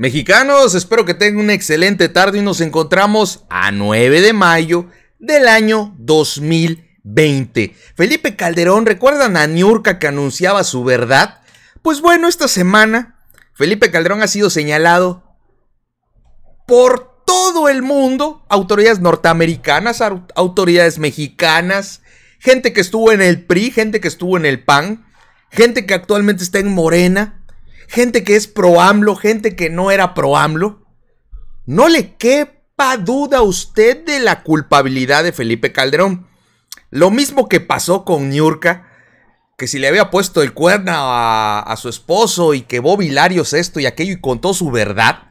Mexicanos, espero que tengan una excelente tarde y nos encontramos a 9 de mayo del año 2020. Felipe Calderón, ¿recuerdan a Niurka que anunciaba su verdad? Pues bueno, esta semana Felipe Calderón ha sido señalado por todo el mundo, autoridades norteamericanas, autoridades mexicanas, gente que estuvo en el PRI, gente que estuvo en el PAN, gente que actualmente está en Morena, gente que es pro AMLO, gente que no era pro AMLO. No le quepa duda a usted de la culpabilidad de Felipe Calderón. Lo mismo que pasó con Niurka, que si le había puesto el cuerno a, su esposo y que Bob esto y aquello y contó su verdad.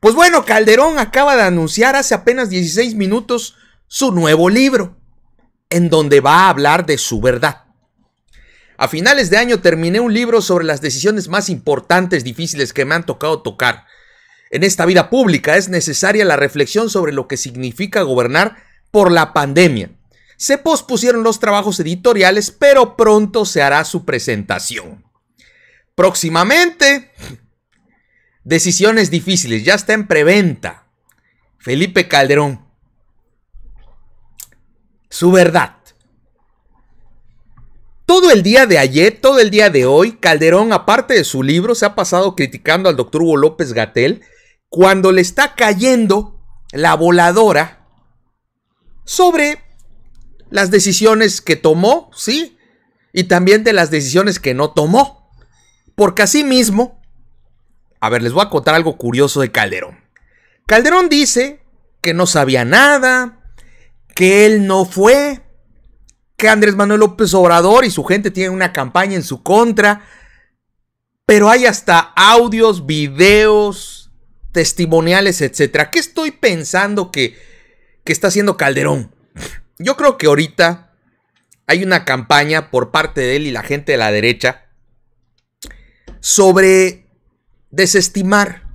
Pues bueno, Calderón acaba de anunciar hace apenas 16 minutos su nuevo libro, en donde va a hablar de su verdad. A finales de año terminé un libro sobre las decisiones más importantes, difíciles que me han tocado tocar. En esta vida pública es necesaria la reflexión sobre lo que significa gobernar por la pandemia. Se pospusieron los trabajos editoriales, pero pronto se hará su presentación. Próximamente, decisiones difíciles, ya está en preventa. Felipe Calderón. Su verdad. Todo el día de ayer, todo el día de hoy, Calderón, aparte de su libro, se ha pasado criticando al doctor Hugo López Gatel cuando le está cayendo la voladora sobre las decisiones que tomó, sí, y también de las decisiones que no tomó. Porque asimismo, a ver, les voy a contar algo curioso de Calderón. Calderón dice que no sabía nada, que él no fue, que Andrés Manuel López Obrador y su gente tienen una campaña en su contra, pero hay hasta audios, videos, testimoniales, etcétera. ¿Qué estoy pensando que, que está haciendo Calderón? Yo creo que ahorita hay una campaña por parte de él y la gente de la derecha sobre desestimar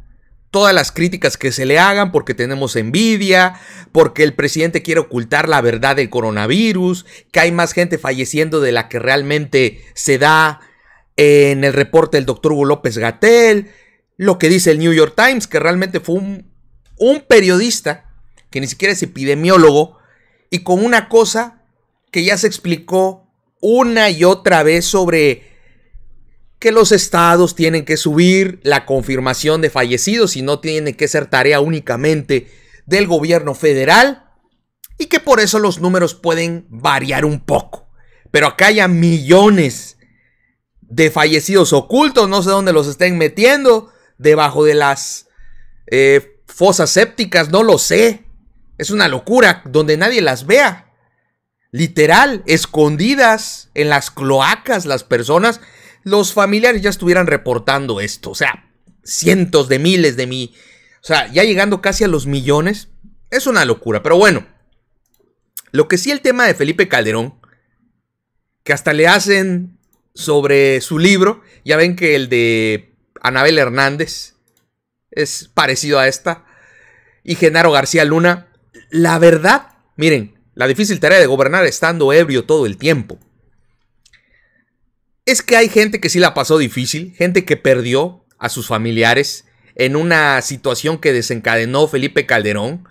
todas las críticas que se le hagan porque tenemos envidia, porque el presidente quiere ocultar la verdad del coronavirus, que hay más gente falleciendo de la que realmente se da en el reporte del doctor Hugo López Gatel, lo que dice el New York Times, que realmente fue un, un periodista, que ni siquiera es epidemiólogo, y con una cosa que ya se explicó una y otra vez sobre que los estados tienen que subir la confirmación de fallecidos y no tiene que ser tarea únicamente del gobierno federal y que por eso los números pueden variar un poco. Pero acá haya millones de fallecidos ocultos, no sé dónde los estén metiendo, debajo de las eh, fosas sépticas, no lo sé. Es una locura donde nadie las vea. Literal, escondidas en las cloacas las personas los familiares ya estuvieran reportando esto. O sea, cientos de miles de mí. O sea, ya llegando casi a los millones. Es una locura. Pero bueno, lo que sí el tema de Felipe Calderón, que hasta le hacen sobre su libro. Ya ven que el de Anabel Hernández es parecido a esta. Y Genaro García Luna. La verdad, miren, la difícil tarea de gobernar estando ebrio todo el tiempo es que hay gente que sí la pasó difícil, gente que perdió a sus familiares en una situación que desencadenó Felipe Calderón.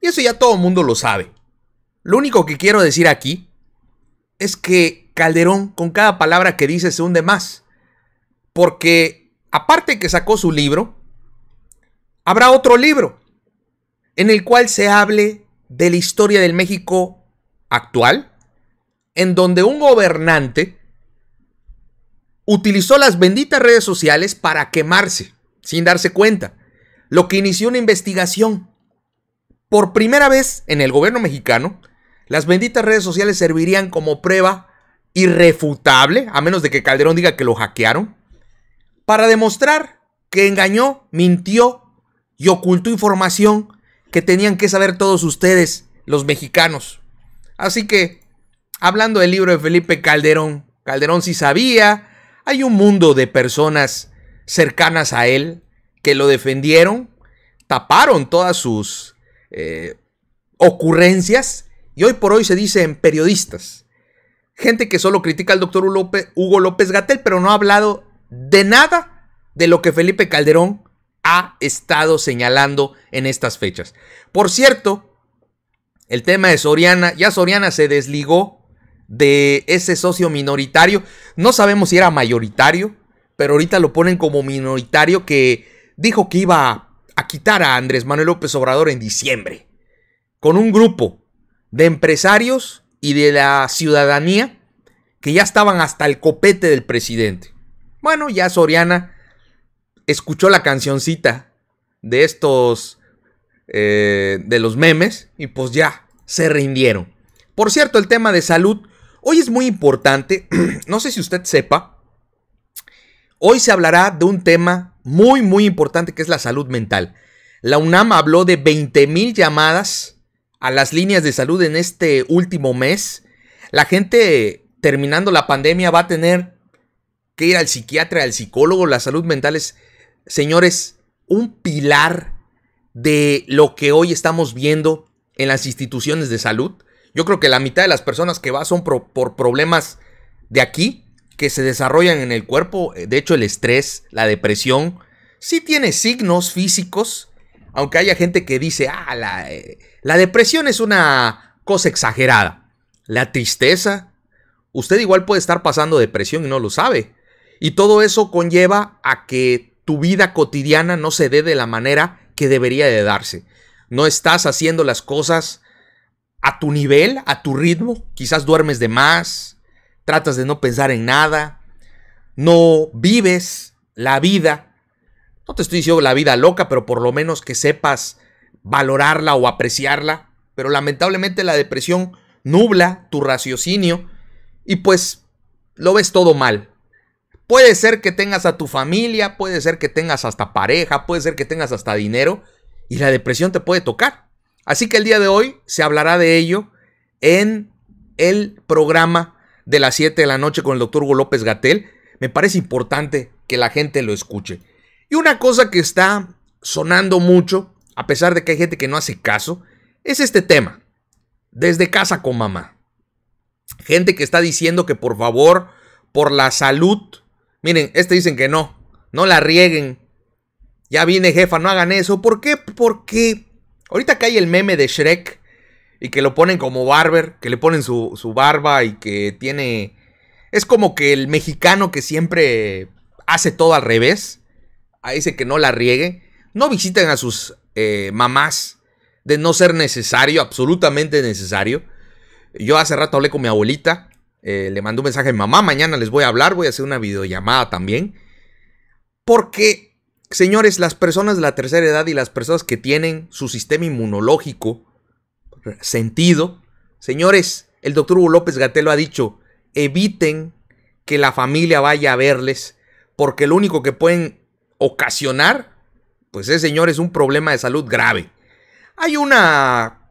Y eso ya todo el mundo lo sabe. Lo único que quiero decir aquí es que Calderón con cada palabra que dice se hunde más. Porque aparte que sacó su libro, habrá otro libro en el cual se hable de la historia del México actual, en donde un gobernante utilizó las benditas redes sociales para quemarse, sin darse cuenta, lo que inició una investigación. Por primera vez en el gobierno mexicano, las benditas redes sociales servirían como prueba irrefutable, a menos de que Calderón diga que lo hackearon, para demostrar que engañó, mintió y ocultó información que tenían que saber todos ustedes, los mexicanos. Así que, hablando del libro de Felipe Calderón, Calderón sí sabía, hay un mundo de personas cercanas a él que lo defendieron, taparon todas sus eh, ocurrencias y hoy por hoy se dicen periodistas. Gente que solo critica al doctor Hugo López Gatel, pero no ha hablado de nada de lo que Felipe Calderón ha estado señalando en estas fechas. Por cierto, el tema de Soriana, ya Soriana se desligó de ese socio minoritario. No sabemos si era mayoritario, pero ahorita lo ponen como minoritario que dijo que iba a quitar a Andrés Manuel López Obrador en diciembre, con un grupo de empresarios y de la ciudadanía que ya estaban hasta el copete del presidente. Bueno, ya Soriana escuchó la cancioncita de estos, eh, de los memes, y pues ya se rindieron. Por cierto, el tema de salud Hoy es muy importante, no sé si usted sepa, hoy se hablará de un tema muy, muy importante que es la salud mental. La UNAM habló de mil llamadas a las líneas de salud en este último mes. La gente terminando la pandemia va a tener que ir al psiquiatra, al psicólogo. La salud mental es, señores, un pilar de lo que hoy estamos viendo en las instituciones de salud. Yo creo que la mitad de las personas que va son por problemas de aquí que se desarrollan en el cuerpo. Eh, de hecho, el estrés, la depresión, sí tiene signos físicos. Aunque haya gente que dice, ah, la, eh, la depresión es una cosa exagerada. La tristeza. Usted igual puede estar pasando depresión y no lo sabe. Y todo eso conlleva a que tu vida cotidiana no se dé de la manera que debería de darse. No estás haciendo las cosas a tu nivel, a tu ritmo. Quizás duermes de más, tratas de no pensar en nada, no vives la vida. No te estoy diciendo la vida loca, pero por lo menos que sepas valorarla o apreciarla. Pero lamentablemente la depresión nubla tu raciocinio y pues lo ves todo mal. Puede ser que tengas a tu familia, puede ser que tengas hasta pareja, puede ser que tengas hasta dinero y la depresión te puede tocar. Así que el día de hoy se hablará de ello en el programa de las 7 de la noche con el doctor Hugo López Gatel. Me parece importante que la gente lo escuche. Y una cosa que está sonando mucho, a pesar de que hay gente que no hace caso, es este tema. Desde casa con mamá. Gente que está diciendo que por favor, por la salud, miren, este dicen que no, no la rieguen. Ya viene jefa, no hagan eso. ¿Por qué? Porque Ahorita hay el meme de Shrek y que lo ponen como barber, que le ponen su, barba y que tiene... Es como que el mexicano que siempre hace todo al revés, a ese que no la riegue, no visiten a sus eh, mamás de no ser necesario, absolutamente necesario. Yo hace rato hablé con mi abuelita, eh, le mandé un mensaje, mamá, mañana les voy a hablar, voy a hacer una videollamada también. Porque Señores, las personas de la tercera edad y las personas que tienen su sistema inmunológico sentido, señores, el doctor Hugo López Gatelo ha dicho, eviten que la familia vaya a verles, porque lo único que pueden ocasionar, pues es, señores, un problema de salud grave. Hay una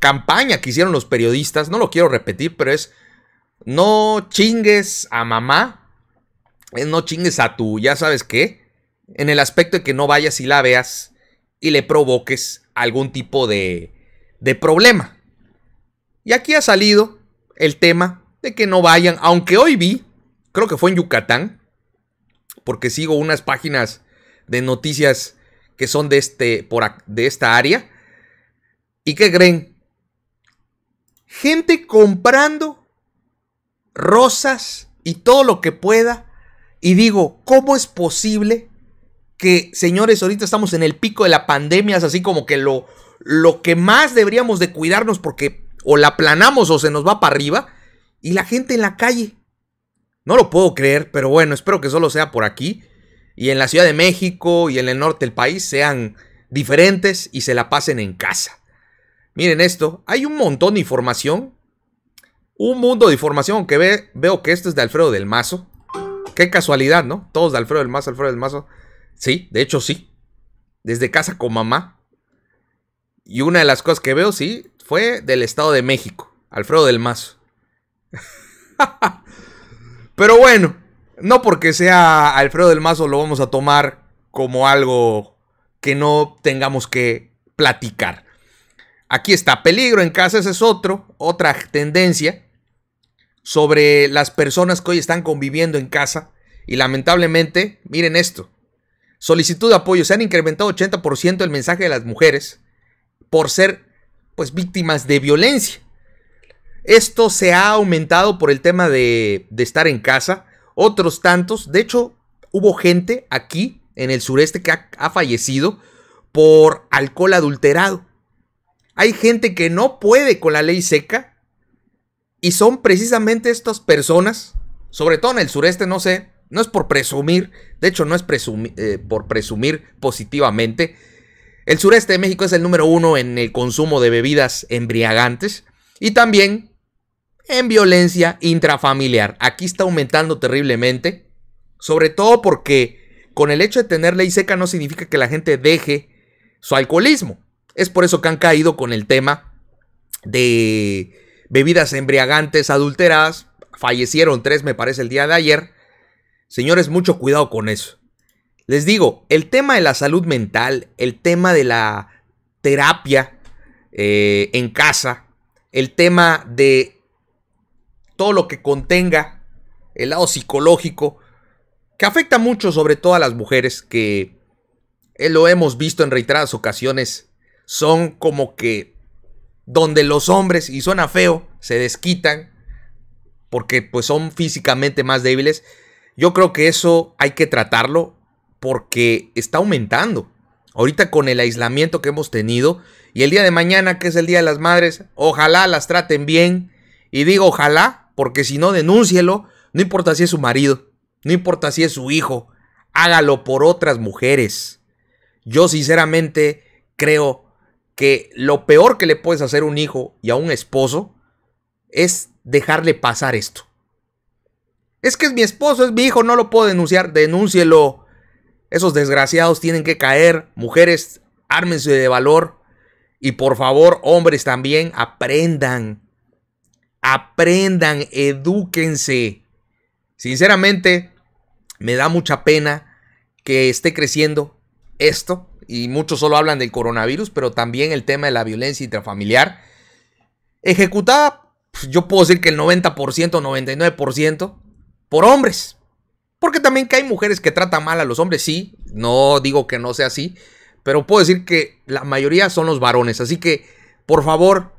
campaña que hicieron los periodistas, no lo quiero repetir, pero es, no chingues a mamá, eh, no chingues a tu, ya sabes qué, en el aspecto de que no vayas y la veas y le provoques algún tipo de, problema. Y aquí ha salido el tema de que no vayan, aunque hoy vi, creo que fue en Yucatán, porque sigo unas páginas de noticias que son de, este, por, de esta área. ¿Y que creen? Gente comprando rosas y todo lo que pueda. Y digo, ¿cómo es posible que, señores, ahorita estamos en el pico de la pandemia, es así como que lo, lo que más deberíamos de cuidarnos porque o la aplanamos o se nos va para arriba, y la gente en la calle. No lo puedo creer, pero bueno, espero que solo sea por aquí, y en la Ciudad de México y en el norte del país sean diferentes y se la pasen en casa. Miren esto, hay un montón de información, un mundo de información que ve, veo que esto es de Alfredo del Mazo. Qué casualidad, ¿no? Todos de Alfredo del Mazo, Alfredo del Mazo. Sí, de hecho sí. Desde casa con mamá. Y una de las cosas que veo, sí, fue del Estado de México. Alfredo del Mazo. Pero bueno, no porque sea Alfredo del Mazo lo vamos a tomar como algo que no tengamos que platicar. Aquí está, peligro en casa, ese es otro, otra tendencia sobre las personas que hoy están conviviendo en casa y lamentablemente, miren esto, Solicitud de apoyo. Se han incrementado 80% el mensaje de las mujeres por ser pues víctimas de violencia. Esto se ha aumentado por el tema de, de estar en casa. Otros tantos. De hecho, hubo gente aquí en el sureste que ha, ha fallecido por alcohol adulterado. Hay gente que no puede con la ley seca y son precisamente estas personas, sobre todo en el sureste, no sé, no es por presumir, de hecho no es eh, por presumir positivamente. El sureste de México es el número uno en el consumo de bebidas embriagantes y también en violencia intrafamiliar. Aquí está aumentando terriblemente, sobre todo porque con el hecho de tener ley seca no significa que la gente deje su alcoholismo. Es por eso que han caído con el tema de bebidas embriagantes adulteradas. Fallecieron tres, me parece, el día de ayer. Señores, mucho cuidado con eso. Les digo, el tema de la salud mental, el tema de la terapia eh, en casa, el tema de todo lo que contenga el lado psicológico, que afecta mucho sobre todo a las mujeres que eh, lo hemos visto en reiteradas ocasiones, son como que donde los hombres, y suena feo, se desquitan porque pues son físicamente más débiles yo creo que eso hay que tratarlo porque está aumentando. Ahorita con el aislamiento que hemos tenido y el día de mañana, que es el Día de las Madres, ojalá las traten bien. Y digo ojalá, porque si no, denúncielo. No importa si es su marido, no importa si es su hijo, hágalo por otras mujeres. Yo sinceramente creo que lo peor que le puedes hacer a un hijo y a un esposo es dejarle pasar esto. Es que es mi esposo, es mi hijo, no lo puedo denunciar. Denúncielo. Esos desgraciados tienen que caer. Mujeres, ármense de valor. Y por favor, hombres también, aprendan. Aprendan, edúquense. Sinceramente, me da mucha pena que esté creciendo esto. Y muchos solo hablan del coronavirus, pero también el tema de la violencia intrafamiliar. Ejecutada, pues, yo puedo decir que el 90%, 99% por hombres. Porque también que hay mujeres que tratan mal a los hombres, sí, no digo que no sea así, pero puedo decir que la mayoría son los varones. Así que, por favor,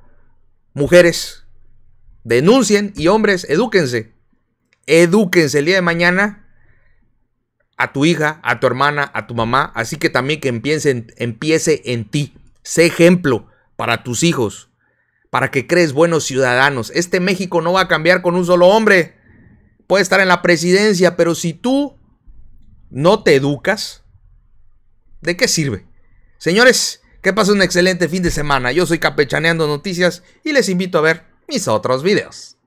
mujeres, denuncien y hombres, edúquense. Edúquense el día de mañana a tu hija, a tu hermana, a tu mamá. Así que también que empiece en ti. Sé ejemplo para tus hijos, para que crees buenos ciudadanos. Este México no va a cambiar con un solo hombre puede estar en la presidencia, pero si tú no te educas, ¿de qué sirve? Señores, que pasen un excelente fin de semana. Yo soy Capechaneando Noticias y les invito a ver mis otros videos.